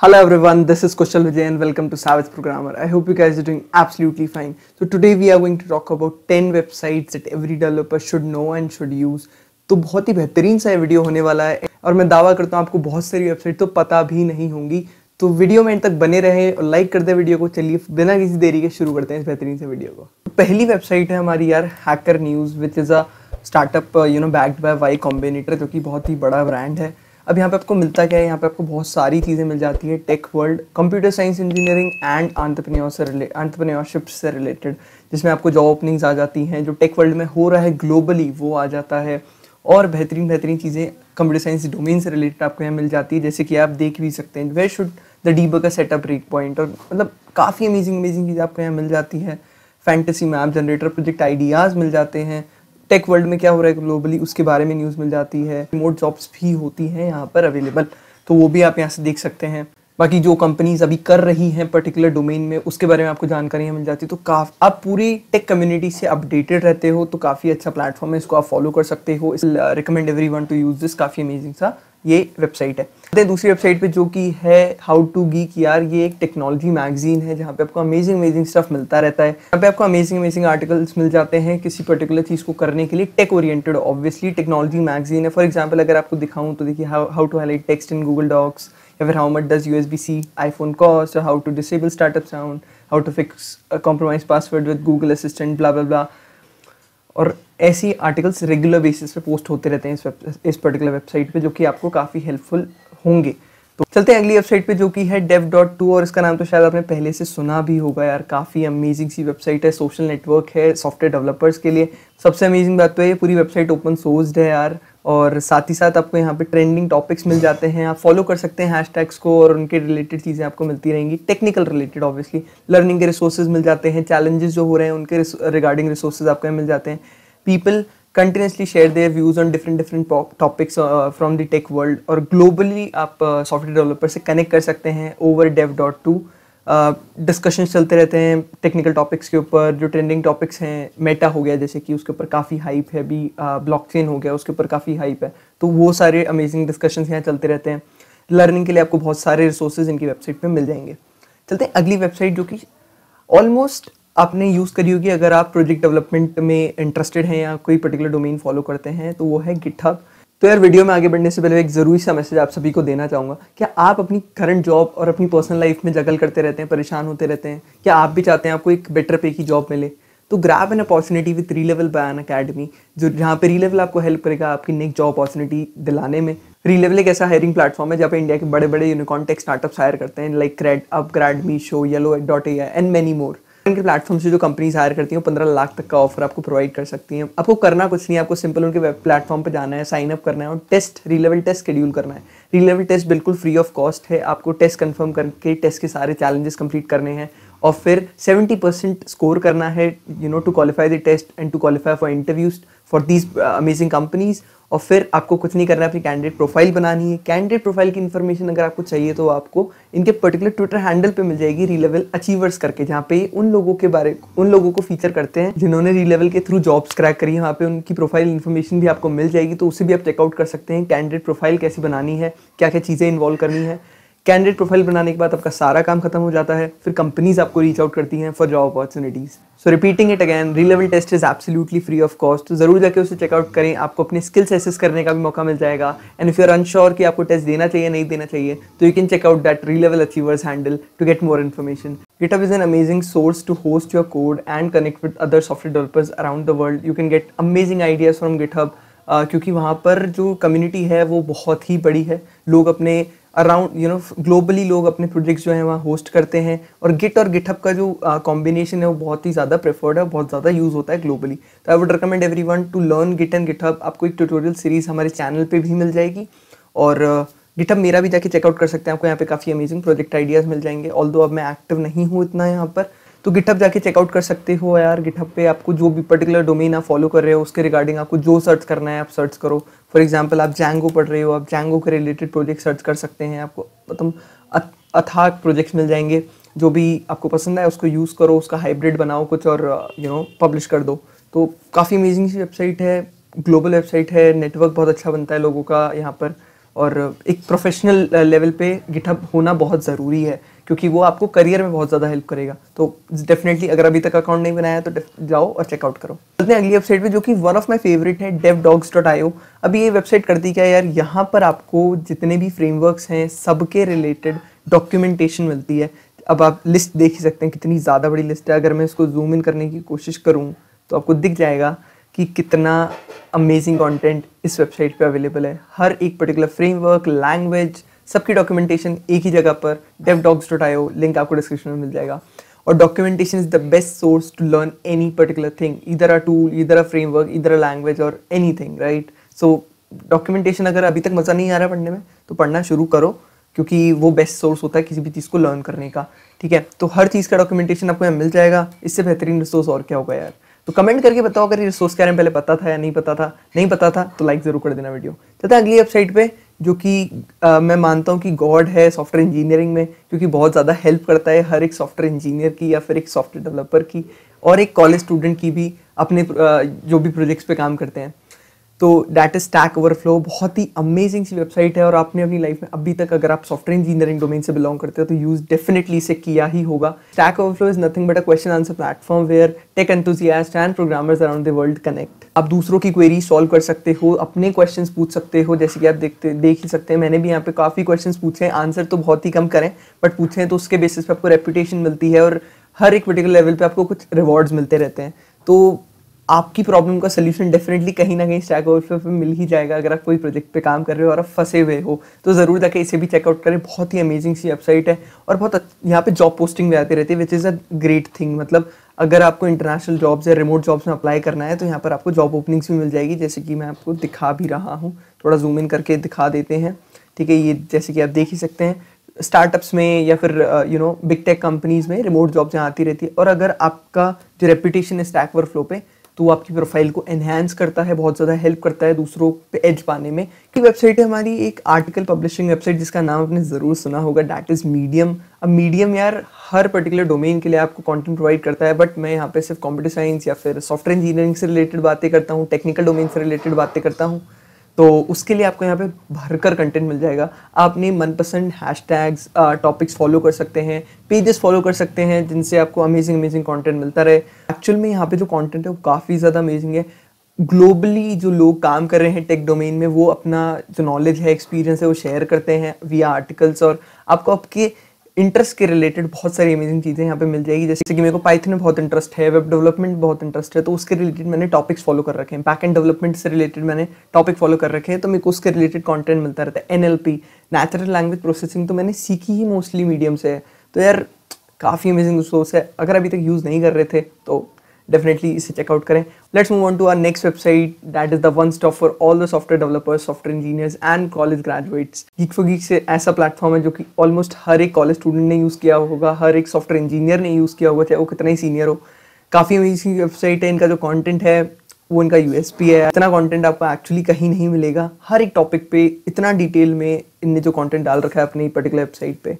Hello everyone, this is Kushal Vijay and welcome to Savage Programmer. I hope you guys are doing absolutely fine. So today we are going to talk about 10 websites that every developer should know and should use. तो बहुत ही बेहतरीन सा video होने वाला है और मैं दावा करता हूँ आपको बहुत सारी वेबसाइट तो पता भी नहीं होंगी तो वीडियो में एंड तक बने रहे और लाइक कर दे वीडियो को चलिए बिना किसी देरी के शुरू करते हैं इस बेहतरीन से वीडियो को तो पहली वेबसाइट है हमारी यार hacker news which is a startup you know backed by Y Combinator जो कि बहुत ही बड़ा ब्रांड है अब यहाँ पे आपको मिलता क्या है यहाँ पे आपको बहुत सारी चीज़ें मिल जाती है tech world computer science engineering and entrepreneur से रिले आंट्रप्रन्योरशिप से रिलेटेड जिसमें आपको जॉब ओपनिंग्स आ जाती हैं जो टेक वर्ल्ड में हो रहा है ग्लोबली वो आ जाता है और बेहतरीन बेहतरीन चीज़ें कंप्यूटर साइंस डोमेन से रिलेटेड आपको यहाँ मिल जाती है जैसे कि आप देख भी सकते हैं वेयर शुड द डी का सेटअप ब्रेक पॉइंट और मतलब काफ़ी अमेजिंग अमेजिंग चीज़ें आपको यहाँ मिल जाती है fantasy map generator project ideas मिल जाते हैं टेक वर्ल्ड में क्या हो रहा है ग्लोबली उसके बारे में न्यूज़ मिल जाती है रिमोट जॉब्स भी होती हैं यहाँ पर अवेलेबल तो वो भी आप यहाँ से देख सकते हैं बाकी जो कंपनीज अभी कर रही हैं पर्टिकुलर डोमेन में उसके बारे में आपको जानकारियाँ मिल जाती है तो काफ आप पूरी टेक कम्युनिटी से अपडेटेड रहते हो तो काफ़ी अच्छा प्लेटफॉर्म है इसको आप फॉलो कर सकते हो recommend everyone to use this काफ़ी अमेजिंग सा ये वेबसाइट है दूसरी वेबसाइट पे जो कि है हाउ टू गीक यार ये एक टेक्नोलॉजी मैगजीन है जहाँ पे आपको अमेजिंग अमेजिंग स्टफ मिलता रहता है यहाँ पे आपको अमेजिंग अमेजिंग आर्टिकल्स मिल जाते हैं किसी पर्टिकुलर चीज़ को करने के लिए tech oriented obviously technology magazine है फॉर एग्जाम्पल अगर आपको दिखाऊँ तो देखिए how to highlight text in Google Docs या फिर how much does U S B C iPhone cost how to disable startup sound how to fix compromise password with Google assistant blah blah blah और ऐसी articles regular basis पे post होते रहते हैं इस web इस particular website पे जो कि आपको काफ़ी हेल्पफुल होंगे तो चलते हैं अगली वेबसाइट पे जो कि है डेव डॉट टू और इसका नाम तो शायद आपने पहले से सुना भी होगा यार काफ़ी अमेजिंग सी वेबसाइट है सोशल नेटवर्क है सॉफ्टवेयर डेवलपर्स के लिए सबसे अमेजिंग बात तो है ये पूरी वेबसाइट ओपन सोर्सड है यार और साथ ही साथ आपको यहाँ पे ट्रेंडिंग टॉपिक्स मिल जाते हैं आप फॉलो कर सकते हैं हैशटैग्स को और उनके रिलेटेड चीज़ें आपको मिलती रहेंगी टेक्निकल रिलेटेड ऑब्वियसली लर्निंग के रिसोर्सेज मिल जाते हैं चैलेंजेस जो हो रहे हैं उनके रिगार्डिंग रिसोर्सेज आपको मिल जाते हैं people continuously share their views on different different topics from the tech world और ग्लोबली आप सॉफ्टवेयर uh, डेवलपर से कनेक्ट कर सकते हैं over dev dot to discussion चलते रहते हैं टेक्निकल टॉपिक्स के ऊपर जो ट्रेंडिंग टॉपिक्स हैं मेटा हो गया जैसे कि उसके ऊपर काफ़ी हाइप है अभी ब्लॉकचेन हो गया उसके ऊपर काफ़ी हाइप है तो वो सारे अमेजिंग डिस्कशन यहाँ चलते रहते हैं लर्निंग के लिए आपको बहुत सारे रिसोर्सेज इनकी वेबसाइट पर मिल जाएंगे चलते हैं अगली वेबसाइट जो कि ऑलमोस्ट आपने यूज़ करी होगी अगर आप प्रोजेक्ट डेवलपमेंट में इंटरेस्टेड हैं या कोई पर्टिकुलर डोमेन फॉलो करते हैं तो वो है गिटहब तो यार वीडियो में आगे बढ़ने से पहले एक ज़रूरी सा मैसेज आप सभी को देना चाहूँगा क्या आप अपनी करंट जॉब और अपनी पर्सनल लाइफ में जगल करते रहते हैं परेशान होते रहते हैं क्या आप भी चाहते हैं आपको एक बेटर पे की जॉब मिले तो grab an opportunity with Relevel by Unacademy जो जहाँ पे री लेवल आपको हेल्प करेगा आपकी नेक्स्ट जॉब अपॉर्चुनिटी दिलाने में री लेवल एक ऐसा हायरिंग प्लेटफॉर्म है जहाँ पे इंडिया के बड़े बड़े यूनिकॉन टेक स्टार्टअप्स हायर करते हैं like CRED upGrad Meesho yellow dot A and many more के प्लेटफॉर्म से जो कंपनीज हायर करती हैं पंद्रह लाख तक का ऑफर आपको प्रोवाइड कर सकती हैं आपको करना कुछ नहीं आपको सिंपल उनके वेब प्लेटफॉर्म पर जाना है साइन अप करना है और टेस्ट रीलेवल टेस्ट शेड्यूल करना है रीलेवल टेस्ट बिल्कुल फ्री ऑफ कॉस्ट है आपको टेस्ट कन्फर्म करके टेस्ट के सारे चैलेंजेस कंप्लीट करने हैं और फिर 70 परसेंट स्कोर करना है you know to qualify the test and to qualify for interviews for these amazing companies और फिर आपको कुछ नहीं करना है अपनी कैंडिडेट प्रोफाइल बनानी है कैंडिडेट प्रोफाइल की इन्फॉर्मेशन अगर आपको चाहिए तो आपको इनके पर्टिकुलर ट्विटर हैंडल पे मिल जाएगी री लेवल अचीवर्स करके जहाँ पे उन लोगों के बारे उन लोगों को फीचर करते हैं जिन्होंने री लेवल के थ्रू जॉब्स क्रैक करी है वहाँ पे उनकी प्रोफाइल इन्फॉर्मेशन भी आपको मिल जाएगी तो उसे भी आप चेकआउट कर सकते हैं कैंडिडेट प्रोफाइल कैसे बनानी है क्या क्या चीज़ें इन्वॉल्व करनी है कैंडिडेट प्रोफाइल बनाने के बाद आपका सारा काम खत्म हो जाता है फिर कंपनीज आपको रीच आउट करती हैं for job opportunities so repeating it again Relevel test is absolutely free of cost तो जरूर जाकर उसे चेकआउट करें आपको अपने स्किल्स एसेस करने का भी मौका मिल जाएगा and if you are unsure कि आपको टेस्ट देना चाहिए नहीं देना चाहिए तो you can check out that re level achievers handle to get more information GitHub is an amazing source to host your code and connect with other software developers around the world you can get amazing ideas from GitHub. Uh, क्योंकि वहाँ पर जो community है वो बहुत ही बड़ी है लोग अपने अराउंड यू नो ग्लोबली लोग अपने प्रोजेक्ट्स जो है वहाँ होस्ट करते हैं और गिट और गिटहब का जो कॉम्बिनेशन है वो बहुत ही ज़्यादा प्रेफर्ड है बहुत ज़्यादा यूज़ होता है ग्लोबली तो I would recommend everyone to learn git and GitHub आपको एक ट्यूटोरियल सीरीज़ हमारे चैनल पर भी मिल जाएगी और गिटहब uh, मेरा भी जाके चेकआउट कर सकते हैं आपको यहाँ पे काफ़ी अमेजिंग प्रोजेक्ट आइडियाज़ मिल जाएंगे ऑल अब मैं एक्टिव नहीं हूँ इतना यहाँ पर तो गिटहब जाके चेकआउट कर सकते हो यार गिटहब पे आपको जो भी पर्टिकुलर डोमेन आप फॉलो कर रहे हो उसके रिगार्डिंग आपको जो सर्च करना है आप सर्च करो फॉर एग्जाम्पल आप जैंगो पढ़ रहे हो आप जैंगो के रिलेटेड प्रोजेक्ट सर्च कर सकते हैं आपको मतलब अथाह प्रोजेक्ट्स मिल जाएंगे जो भी आपको पसंद आए उसको यूज़ करो उसका हाइब्रिड बनाओ कुछ और यू नो पब्लिश कर दो तो काफ़ी अमेजिंग वेबसाइट है ग्लोबल वेबसाइट है नेटवर्क बहुत अच्छा बनता है लोगों का यहाँ पर और एक प्रोफेशनल लेवल uh, पे गिटहब होना बहुत ज़रूरी है क्योंकि वो आपको करियर में बहुत ज़्यादा हेल्प करेगा तो डेफिनेटली अगर अभी तक अकाउंट नहीं बनाया तो जाओ और चेकआउट करो चलते हैं अगली वेबसाइट पे जो कि वन ऑफ माय फेवरेट है डेव डॉग्स डॉट आई अभी ये वेबसाइट करती क्या यार यहाँ पर आपको जितने भी फ्रेमवर्क्स हैं सबके रिलेटेड डॉक्यूमेंटेशन मिलती है अब आप लिस्ट देख ही सकते हैं कितनी ज़्यादा बड़ी लिस्ट है अगर मैं इसको जूम इन करने की कोशिश करूँ तो आपको दिख जाएगा कि कितना अमेजिंग कंटेंट इस वेबसाइट पे अवेलेबल है हर एक पर्टिकुलर फ्रेमवर्क लैंग्वेज सबकी डॉक्यूमेंटेशन एक ही जगह पर dev docs dot I link आपको डिस्क्रिप्शन में मिल जाएगा और documentation is the best source to learn any particular thing इधर अ टूल इधर अ फ्रेमवर्क इधर अ लैंग्वेज और anything right so documentation अगर अभी तक मज़ा नहीं आ रहा पढ़ने में तो पढ़ना शुरू करो क्योंकि वो बेस्ट सोर्स होता है किसी भी चीज़ को लर्न करने का ठीक है तो हर चीज़ का डॉक्यूमेंटेशन आपको यहाँ मिल जाएगा इससे बेहतरीन रिसोर्स और क्या होगा यार तो कमेंट करके बताओ अगर ये सोर्स के बारे में पहले पता था या नहीं पता था नहीं पता था तो लाइक ज़रूर कर देना वीडियो चलते हैं अगली वेबसाइट पे जो कि मैं मानता हूँ कि गॉड है सॉफ्टवेयर इंजीनियरिंग में क्योंकि बहुत ज़्यादा हेल्प करता है हर एक सॉफ्टवेयर इंजीनियर की या फिर एक सॉफ्टवेयर डेवलपर की और एक कॉलेज स्टूडेंट की भी अपने जो भी प्रोजेक्ट्स पे काम करते हैं तो डैट इज़ स्टैक ओवरफ्लो बहुत ही अमेजिंग सी वेबसाइट है और आपने अपनी लाइफ में अभी तक अगर आप सॉफ्टवेयर इंजीनियरिंग डोमेन से बिलोंग करते हो तो यूज़ डेफिनेटली से किया ही होगा stack overflow is nothing but a question answer platform where tech enthusiast and programmers around the world connect आप दूसरों की क्वेरी सॉल्व कर सकते हो अपने क्वेश्चन पूछ सकते हो जैसे कि आप देखते देख ही सकते हैं मैंने भी यहाँ पे काफ़ी क्वेश्चन पूछे हैं आंसर तो बहुत ही कम करें बट पूछें तो उसके बेसिस पे आपको रेपुटेशन मिलती है और हर एक पर्टिकुलर लेवल पे आपको कुछ रिवॉर्ड्स मिलते रहते हैं तो आपकी प्रॉब्लम का सोल्यूशन डेफिनेटली कहीं ना कहीं स्टैक ओवरफ्लो पे मिल ही जाएगा अगर आप कोई प्रोजेक्ट पे काम कर रहे हो और आप फंसे हुए हो तो ज़रूर जाकर इसे भी चेकआउट करें बहुत ही अमेजिंग सी वेबसाइट है और बहुत यहाँ पे जॉब पोस्टिंग भी आती रहती है which is a great thing मतलब अगर आपको इंटरनेशनल जॉब्स या रिमोट जॉब्स में अप्लाई करना है तो यहाँ पर आपको जॉब ओपनिंग्स भी मिल जाएगी जैसे कि मैं आपको दिखा भी रहा हूँ थोड़ा जूम इन करके दिखा देते हैं ठीक है ये जैसे कि आप देख ही सकते हैं स्टार्टअप्स में या फिर you know big tech companies में रिमोट जॉब्स यहाँ आती रहती है और अगर आपका जो रेपुटेशन है स्टैक वर्क फ्लो पर तो आपकी प्रोफाइल को एनहेंस करता है बहुत ज़्यादा हेल्प करता है दूसरों पे एज पाने में कि वेबसाइट है हमारी एक आर्टिकल पब्लिशिंग वेबसाइट जिसका नाम आपने ज़रूर सुना होगा डैट इज़ मीडियम अब मीडियम यार हर पर्टिकुलर डोमेन के लिए आपको कंटेंट प्रोवाइड करता है बट मैं यहाँ पे सिर्फ कंप्यूटर साइंस या फिर सॉफ्टवेयर इंजीनियरिंग से रिलेटेड बातें करता हूँ टेक्निकल डोमेन से रिलेटेड बातें करता हूँ तो उसके लिए आपको यहाँ पे भरकर कंटेंट मिल जाएगा आप अपनी मनपसंद हैश टैग्स टॉपिक्स फॉलो कर सकते हैं पेजेस फॉलो कर सकते हैं जिनसे आपको अमेजिंग अमेजिंग कंटेंट मिलता रहे एक्चुअल में यहाँ पे जो कंटेंट है वो काफ़ी ज़्यादा अमेजिंग है ग्लोबली जो लोग काम कर रहे हैं टेक डोमेन में वो अपना जो नॉलेज है एक्सपीरियंस है वो शेयर करते हैं वी आर्टिकल्स और आपको आपके इंटरेस्ट के रिलेटेड बहुत सारी अमेजिंग चीज़ें यहाँ पे मिल जाएगी जैसे कि मेरे को पाइथन में बहुत इंटरेस्ट है वेब डेवलपमेंट बहुत इंटरेस्ट है तो उसके रिलेटेड मैंने टॉपिक्स फॉलो कर रखे हैं बैक एंड डेवलपमेंट से रिलेटेड मैंने टॉपिक फॉलो कर रखे हैं तो मेरे को उसके रिलेटेड कॉन्टेंट मिलता रहता है एन नेचुरल लैंग्वेज प्रोसेसिंग तो मैंने सीखी ही मोस्टली मीडियम से है तो यार काफ़ी अमेजिंग सोर्स है अगर अभी तक यूज़ नहीं कर रहे थे तो डेफिनेटली इसे चेकआउट करें let's move on to our next website that is the one stop for all the software developers software engineers and college graduates geek for geek से ऐसा प्लेटफॉर्म है जो कि ऑलमोस्ट हर एक कॉलेज स्टूडेंट ने use किया होगा हर एक सॉफ्टवेयर इंजीनियर ने यूज़ किया होगा चाहे वो कितना ही सीनियर हो काफ़ी अमेजिंग वेबसाइट है इनका जो कॉन्टेंट है वो इनका यू है इतना कॉन्टेंट आपको एक्चुअली कहीं नहीं मिलेगा हर एक टॉपिक पे इतना डिटेल में इनने जो कॉन्टेंट डाल रखा है अपनी पर्टिकुलर वेबसाइट पर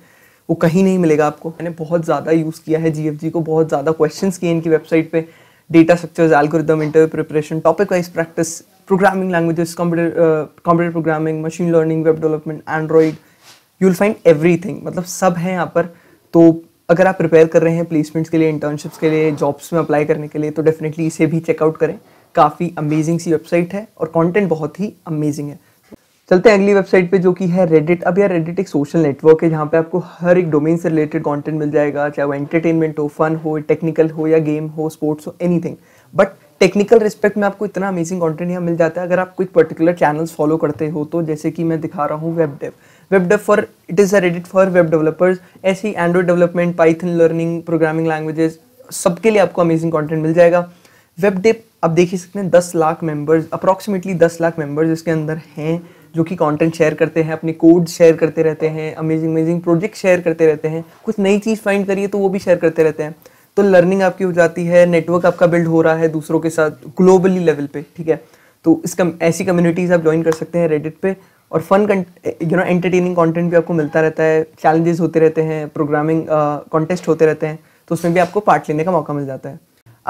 वो कहीं नहीं मिलेगा आपको मैंने बहुत ज़्यादा यूज़ किया है जी को बहुत ज़्यादा क्वेश्चन किए इनकी वेबसाइट पर data structures algorithm interview preparation topic wise practice programming language computer computer programming machine learning web development android you will find everything मतलब सब है यहाँ पर तो अगर आप प्रिपेयर कर रहे हैं प्लेसमेंट्स के लिए इंटर्नशिप्स के लिए जॉब्स में अप्लाई करने के लिए तो डेफिनेटली इसे भी चेकआउट करें काफ़ी अमेजिंग सी वेबसाइट है और कॉन्टेंट बहुत ही अमेजिंग है चलते हैं अगली वेबसाइट पे जो कि है रेडिट अब यार रेडिट एक सोशल नेटवर्क है जहाँ पे आपको हर एक डोमेन से रिलेटेड कंटेंट मिल जाएगा चाहे वो एंटरटेनमेंट हो फन हो टेक्निकल हो या गेम हो स्पोर्ट्स हो एनीथिंग बट टेक्निकल रिस्पेक्ट में आपको इतना अमेजिंग कंटेंट यहाँ मिल जाता है अगर आप कुछ पर्टिकुलर चैनल्स फॉलो करते हो तो जैसे कि मैं दिखा रहा हूँ web dev web dev for it is a Reddit for web developers ऐसी android development python learning programming languages सबके लिए आपको अमेजिंग कॉन्टेंट मिल जाएगा वेब डेव आप देख ही सकते हैं दस लाख मेंबर्स अप्रॉक्सीमेटली दस लाख मेंबर्स इसके अंदर हैं जो कि कंटेंट शेयर करते हैं अपने कोड शेयर करते रहते हैं अमेजिंग अमेजिंग प्रोजेक्ट शेयर करते रहते हैं कुछ नई चीज़ फाइंड करिए तो वो भी शेयर करते रहते हैं तो लर्निंग आपकी हो जाती है नेटवर्क आपका बिल्ड हो रहा है दूसरों के साथ ग्लोबली लेवल पे ठीक है तो इस कम ऐसी कम्युनिटीज़ आप ज्वाइन कर सकते हैं रेडिट पे और fun you know entertaining content भी आपको मिलता रहता है चैलेंजेस होते रहते हैं प्रोग्रामिंग कॉन्टेस्ट uh, होते रहते हैं तो उसमें भी आपको पार्ट लेने का मौका मिल जाता है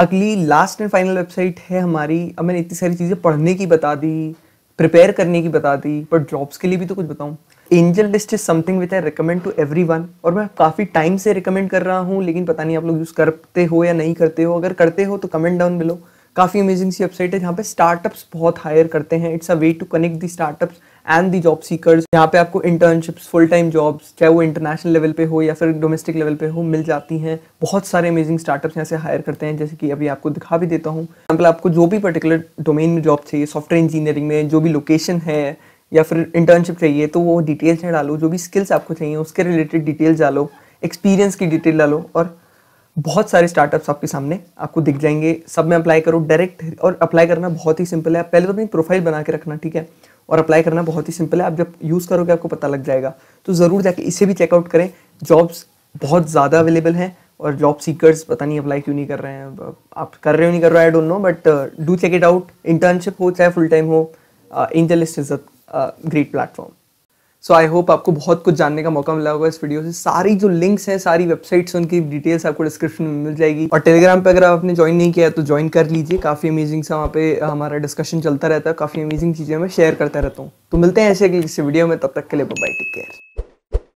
अगली लास्ट एंड फाइनल वेबसाइट है हमारी अब मैंने इतनी सारी चीज़ें पढ़ने की बता दी प्रिपेयर करने की बता दी बट जॉब्स के लिए भी तो कुछ बताऊँ AngelList is something which I recommend to everyone और मैं काफ़ी टाइम से रिकमेंड कर रहा हूँ लेकिन पता नहीं आप लोग यूज़ करते हो या नहीं करते हो अगर करते हो तो कमेंट डाउन बिलो काफ़ी अमेजिंग सी वेबसाइट है जहाँ पे स्टार्टअप्स बहुत हायर करते हैं it's a way to connect the startups and the job seekers यहाँ पे आपको इंटर्नशिप्स फुल टाइम जॉब्स चाहे वो इंटरनेशनल लेवल पे हो या फिर डोमेस्टिक लेवल पे हो मिल जाती हैं बहुत सारे अमेजिंग स्टार्टअप्स यहाँ से हायर करते हैं जैसे कि अभी आपको दिखा भी देता हूँ एग्जाम्पल आपको जो भी पर्टिकुलर डोमेन में जॉब चाहिए सॉफ्टवेयर इंजीनियरिंग में जो भी लोकेशन है या फिर इंटर्नशिप चाहिए तो वो डिटेल्स डालो जो भी स्किल्स आपको चाहिए उसके रिलेटेड डिटेल्स डालो एक्सपीरियंस की डिटेल डालो और बहुत सारे स्टार्टअप्स आपके सामने आपको दिख जाएंगे सब में अप्लाई करो डायरेक्ट और अप्लाई करना बहुत ही सिंपल है पहले तो अपनी प्रोफाइल बना के रखना ठीक है और अप्लाई करना बहुत ही सिंपल है आप जब यूज़ करोगे आपको पता लग जाएगा तो ज़रूर जाके इसे भी चेकआउट करें जॉब्स बहुत ज़्यादा अवेलेबल हैं और जॉब सीकर्स पता नहीं अप्लाई क्यों नहीं कर रहे हैं आप कर रहे हो नहीं कर रहे I don't know but do check it out internship हो चाहे फुल टाइम हो interlist is a great platform so I hope आपको बहुत कुछ जानने का मौका मिला होगा इस वीडियो से सारी जो लिंक्स हैं सारी वेबसाइट्स उनकी डिटेल्स आपको डिस्क्रिप्शन में मिल जाएगी और टेलीग्राम पे अगर आपने ज्वाइन नहीं किया तो ज्वाइन कर लीजिए काफ़ी अमेजिंग सा वहाँ पे हमारा डिस्कशन चलता रहता है काफ़ी अमेजिंग चीज़ें मैं शेयर करता रहता हूँ तो मिलते हैं ऐसे किसी वीडियो में तब तक के लिए बाय टेक केयर